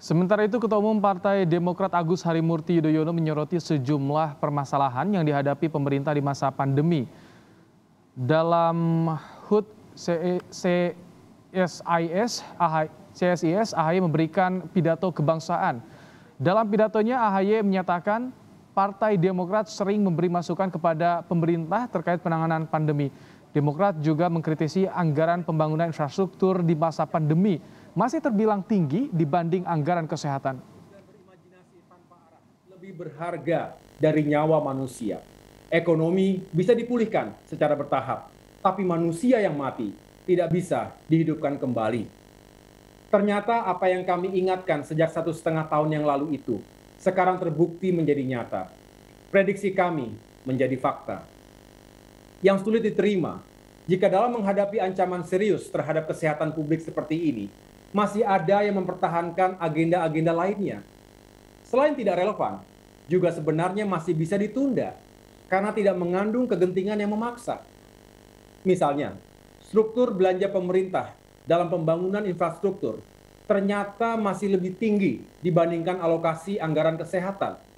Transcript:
Sementara itu Ketua Umum Partai Demokrat Agus Harimurti Yudhoyono menyoroti sejumlah permasalahan yang dihadapi pemerintah di masa pandemi. Dalam HUT CSIS, AHY, CSIS, AHY memberikan pidato kebangsaan. Dalam pidatonya AHY menyatakan Partai Demokrat sering memberi masukan kepada pemerintah terkait penanganan pandemi. Demokrat juga mengkritisi anggaran pembangunan infrastruktur di masa pandemi masih terbilang tinggi dibanding anggaran kesehatan. Lebih berharga dari nyawa manusia. Ekonomi bisa dipulihkan secara bertahap, tapi manusia yang mati tidak bisa dihidupkan kembali. Ternyata apa yang kami ingatkan sejak satu setengah tahun yang lalu itu sekarang terbukti menjadi nyata. Prediksi kami menjadi fakta yang sulit diterima jika dalam menghadapi ancaman serius terhadap kesehatan publik seperti ini, masih ada yang mempertahankan agenda-agenda lainnya. Selain tidak relevan, juga sebenarnya masih bisa ditunda karena tidak mengandung kegentingan yang memaksa. Misalnya, struktur belanja pemerintah dalam pembangunan infrastruktur ternyata masih lebih tinggi dibandingkan alokasi anggaran kesehatan